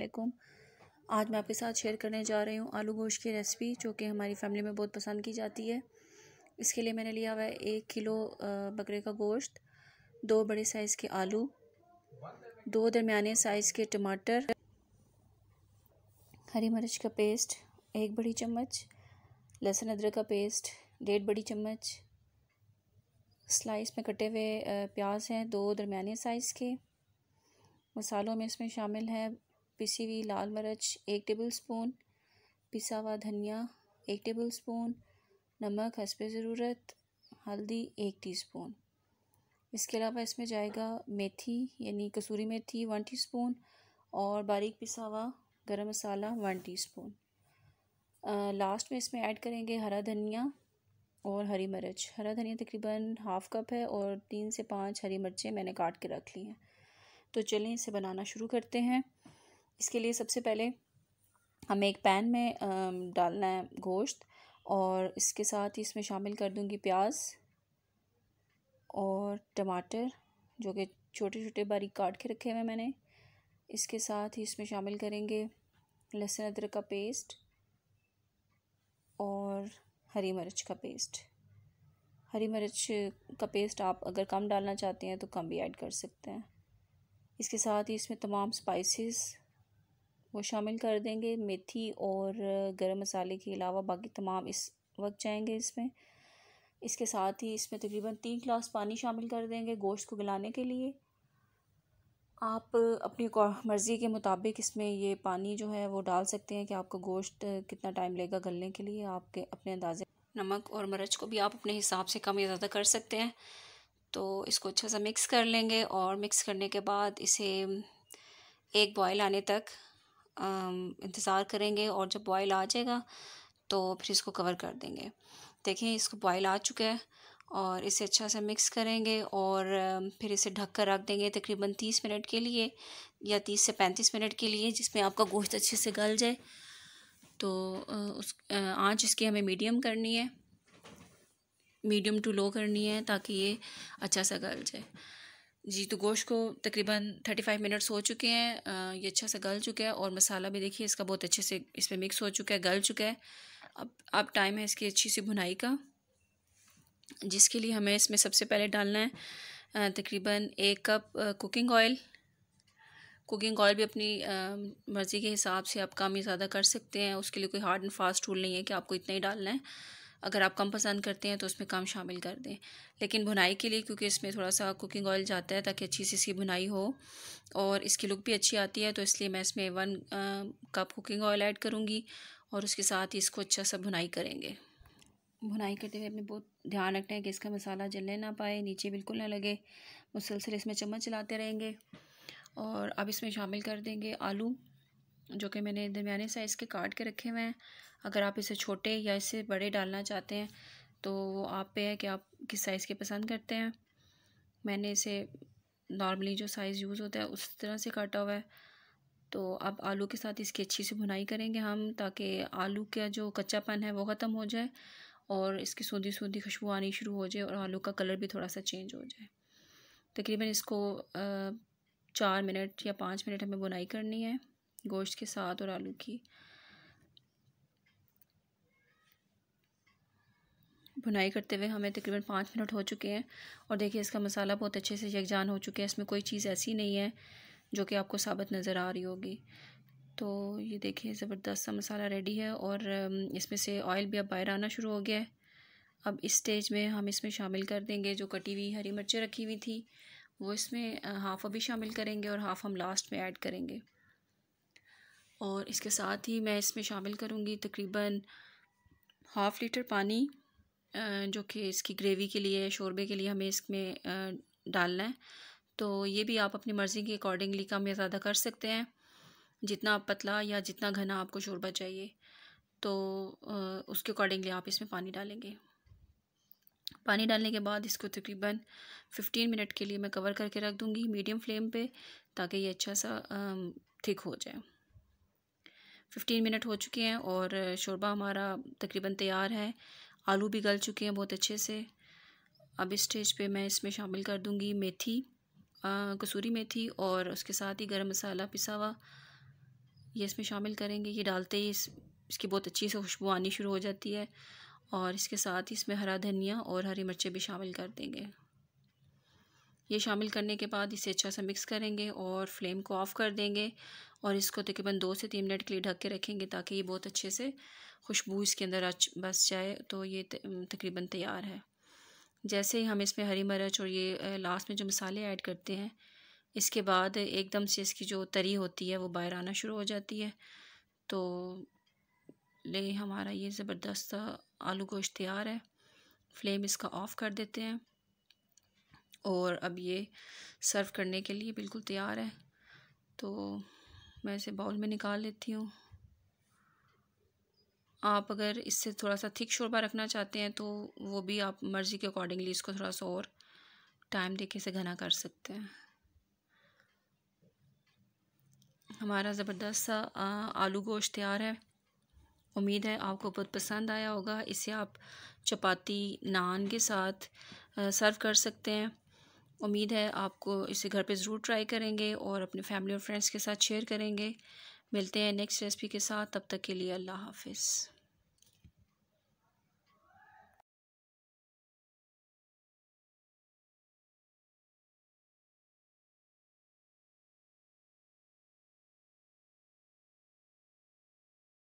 वालेकुम आज मैं आपके साथ शेयर करने जा रही हूँ आलू गोश्त की रेसिपी जो कि हमारी फैमिली में बहुत पसंद की जाती है इसके लिए मैंने लिया हुआ है एक किलो बकरे का गोश्त दो बड़े साइज़ के आलू दो दरमियाने साइज़ के टमाटर हरी मिर्च का पेस्ट एक बड़ी चम्मच लहसुन अदरक का पेस्ट डेढ़ बड़ी चम्मच स्लाइस में कटे हुए प्याज हैं दो दरमिया साइज़ के मसालों में इसमें शामिल है पिसी हुई लाल मिर्च एक टेबल स्पून पिसा हुआ धनिया एक टेबल स्पून नमक हंसपे ज़रूरत हल्दी एक टीस्पून इसके अलावा इसमें जाएगा मेथी यानी कसूरी मेथी वन टीस्पून और बारीक पिसा हुआ गर्म मसाला वन टीस्पून लास्ट में इसमें ऐड करेंगे हरा धनिया और हरी मिर्च हरा धनिया तकरीबन हाफ़ कप है और तीन से पाँच हरी मिर्चें मैंने काट के रख ली हैं तो चलें इसे बनाना शुरू करते हैं इसके लिए सबसे पहले हमें एक पैन में डालना है गोश्त और इसके साथ ही इसमें शामिल कर दूंगी प्याज और टमाटर जो कि छोटे छोटे बारीक काट के रखे हुए मैंने इसके साथ ही इसमें शामिल करेंगे लहसुन अदरक का पेस्ट और हरी मिर्च का पेस्ट हरी मिर्च का पेस्ट आप अगर कम डालना चाहते हैं तो कम भी ऐड कर सकते हैं इसके साथ ही इसमें तमाम स्पाइसेस वो शामिल कर देंगे मेथी और गरम मसाले के अलावा बाकी तमाम इस वक्त जाएंगे इसमें इसके साथ ही इसमें तकरीबन तीन गिलास पानी शामिल कर देंगे गोश्त को गलाने के लिए आप अपनी मर्ज़ी के मुताबिक इसमें ये पानी जो है वो डाल सकते हैं कि आपको गोश्त कितना टाइम लेगा गलने के लिए आपके अपने अंदाजे नमक और मिर्च को भी आप अपने हिसाब से कम या ज़्यादा कर सकते हैं तो इसको अच्छा सा मिक्स कर लेंगे और मिक्स करने के बाद इसे एक बॉयल आने तक इंतज़ार करेंगे और जब बॉयल आ जाएगा तो फिर इसको कवर कर देंगे देखें इसको बॉयल आ चुका है और इसे अच्छा से मिक्स करेंगे और फिर इसे ढक कर रख देंगे तकरीबन तीस मिनट के लिए या तीस से पैंतीस मिनट के लिए जिसमें आपका गोश्त अच्छे से गल जाए तो उस आँच इसकी हमें मीडियम करनी है मीडियम टू लो करनी है ताकि ये अच्छा सा गल जाए जी तो गोश्त को तकरीबन थर्टी फाइव मिनट्स हो चुके हैं ये अच्छा सा गल चुका है और मसाला भी देखिए इसका बहुत अच्छे से इसमें मिक्स हो चुका है गल चुका है अब अब टाइम है इसकी अच्छी सी भुनाई का जिसके लिए हमें इसमें सबसे पहले डालना है तकरीबन एक cup cooking oil cooking oil भी अपनी मर्ज़ी के हिसाब से आप कम ही ज़्यादा कर सकते हैं उसके लिए कोई हार्ड एंड फास्ट रूल नहीं है कि आपको इतना ही डालना है अगर आप कम पसंद करते हैं तो उसमें कम शामिल कर दें लेकिन भुनाई के लिए क्योंकि इसमें थोड़ा सा कुकिंग ऑयल जाता है ताकि अच्छी सी इसकी भुनाई हो और इसकी लुक भी अच्छी आती है तो इसलिए मैं इसमें one cup cooking oil add करूँगी और उसके साथ ही इसको अच्छा सा भुनाई करेंगे भुनाई करते हुए अपने बहुत ध्यान रखना है कि इसका मसाला जलने ना पाए नीचे बिल्कुल ना लगे मुसलसल इसमें चम्मच चलाते रहेंगे और अब इसमें शामिल कर देंगे आलू जो कि मैंने दरमिया साइज़ के काट के रखे हुए हैं अगर आप इसे छोटे या इसे बड़े डालना चाहते हैं तो वो आप पे है कि आप किस साइज़ के पसंद करते हैं मैंने इसे नॉर्मली जो साइज़ यूज़ होता है उस तरह से काटा हुआ है तो अब आलू के साथ इसकी अच्छी सी भुनाई करेंगे हम ताकि आलू का जो कच्चापन है वो ख़त्म हो जाए और इसकी सूदी सूदी खुशबू आनी शुरू हो जाए और आलू का कलर भी थोड़ा सा चेंज हो जाए तकरीबन इसको चार मिनट या पाँच मिनट हमें बुनाई करनी है गोश्त के साथ और आलू की बुनाई करते हुए हमें तकरीबन पाँच मिनट हो चुके हैं और देखिए इसका मसाला बहुत अच्छे से यकजान हो चुके हैं इसमें कोई चीज़ ऐसी नहीं है जो कि आपको साबित नज़र आ रही होगी तो ये देखिए ज़बरदस्त सा मसाला रेडी है और इसमें से ऑयल भी अब बाहर आना शुरू हो गया है अब इस स्टेज में हम इसमें शामिल कर देंगे जो कटी हुई हरी मिर्चें रखी हुई थी वो इसमें हाफ़ अभी शामिल करेंगे और हाफ़ हम लास्ट में ऐड करेंगे और इसके साथ ही मैं इसमें शामिल करूँगी तकरीबन हाफ़ लीटर पानी जो कि इसकी ग्रेवी के लिए शोरबे के लिए हमें इसमें डालना है तो ये भी आप अपनी मर्ज़ी के अकॉर्डिंगली कम या ज़्यादा कर सकते हैं जितना आप पतला या जितना घना आपको शोरबा चाहिए तो उसके अकॉर्डिंगली आप इसमें पानी डालेंगे पानी डालने के बाद इसको तकरीबन फिफ्टीन मिनट के लिए मैं कवर करके रख दूँगी मीडियम फ्लेम पे ताकि ये अच्छा सा थिक हो जाए फिफ्टीन मिनट हो चुके हैं और शोरबा हमारा तकरीबन तैयार है आलू भी गल चुके हैं बहुत अच्छे से अब इस स्टेज पे मैं इसमें शामिल कर दूँगी मेथी कसूरी मेथी और उसके साथ ही गरम मसाला पिसा हुआ ये इसमें शामिल करेंगे ये डालते ही इस इसकी बहुत अच्छी से खुशबू आनी शुरू हो जाती है और इसके साथ ही इसमें हरा धनिया और हरी मिर्चें भी शामिल कर देंगे ये शामिल करने के बाद इसे अच्छा सा मिक्स करेंगे और फ्लेम को ऑफ़ कर देंगे और इसको तकरीबन दो से तीन मिनट के लिए ढक के रखेंगे ताकि ये बहुत अच्छे से खुशबू इसके अंदर बस जाए तो ये तकरीबन तैयार है जैसे ही हम इसमें हरी मिर्च और ये लास्ट में जो मसाले ऐड करते हैं इसके बाद एकदम से इसकी जो तरी होती है वो बाहर आना शुरू हो जाती है तो ले हमारा ये ज़बरदस्त आलू गोश्त तैयार है फ्लेम इसका ऑफ़ कर देते हैं और अब ये सर्व करने के लिए बिल्कुल तैयार है तो मैं इसे बाउल में निकाल लेती हूँ आप अगर इससे थोड़ा सा थिक शोरबा रखना चाहते हैं तो वो भी आप मर्ज़ी के अकॉर्डिंगली इसको थोड़ा सा और टाइम देके इसे घना कर सकते हैं हमारा ज़बरदस्त सा आलू गोश्त तैयार है उम्मीद है आपको बहुत पसंद आया होगा इसे आप चपाती नान के साथ सर्व कर सकते हैं उम्मीद है आपको इसे घर पे ज़रूर ट्राई करेंगे और अपने फैमिली और फ्रेंड्स के साथ शेयर करेंगे मिलते हैं नेक्स्ट रेसिपी के साथ तब तक के लिए अल्लाह हाफिज़